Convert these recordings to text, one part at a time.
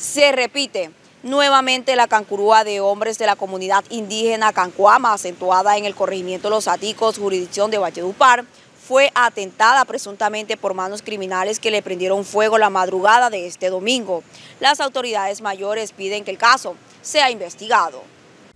se repite nuevamente la cancurúa de hombres de la comunidad indígena Cancuama, acentuada en el corregimiento Los Aticos, jurisdicción de Valledupar, fue atentada presuntamente por manos criminales que le prendieron fuego la madrugada de este domingo. Las autoridades mayores piden que el caso sea investigado.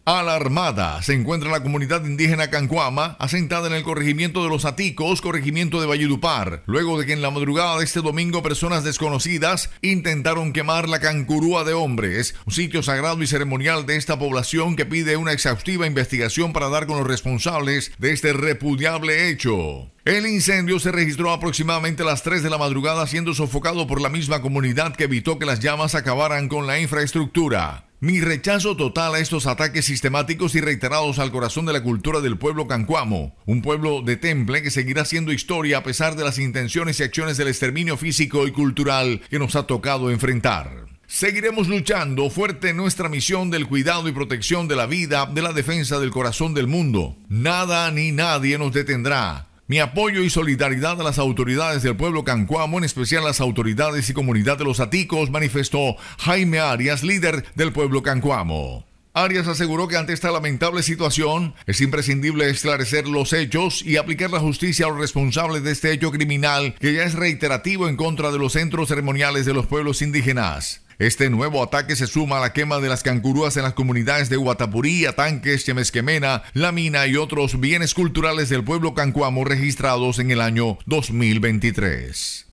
Alarmada se encuentra la comunidad indígena Cancuama, asentada en el corregimiento de Los Aticos, corregimiento de Valledupar, luego de que en la madrugada de este domingo personas desconocidas intentaron quemar la Cancurúa de Hombres, un sitio sagrado y ceremonial de esta población que pide una exhaustiva investigación para dar con los responsables de este repudiable hecho. El incendio se registró aproximadamente a las 3 de la madrugada siendo sofocado por la misma comunidad que evitó que las llamas acabaran con la infraestructura. Mi rechazo total a estos ataques sistemáticos y reiterados al corazón de la cultura del pueblo cancuamo, un pueblo de temple que seguirá siendo historia a pesar de las intenciones y acciones del exterminio físico y cultural que nos ha tocado enfrentar. Seguiremos luchando fuerte en nuestra misión del cuidado y protección de la vida, de la defensa del corazón del mundo. Nada ni nadie nos detendrá. Mi apoyo y solidaridad a las autoridades del pueblo cancuamo, en especial a las autoridades y comunidad de los aticos, manifestó Jaime Arias, líder del pueblo cancuamo. Arias aseguró que ante esta lamentable situación es imprescindible esclarecer los hechos y aplicar la justicia a los responsables de este hecho criminal que ya es reiterativo en contra de los centros ceremoniales de los pueblos indígenas. Este nuevo ataque se suma a la quema de las cancurúas en las comunidades de Huatapurí, Atanques, Chemesquemena, La Mina y otros bienes culturales del pueblo cancuamo registrados en el año 2023.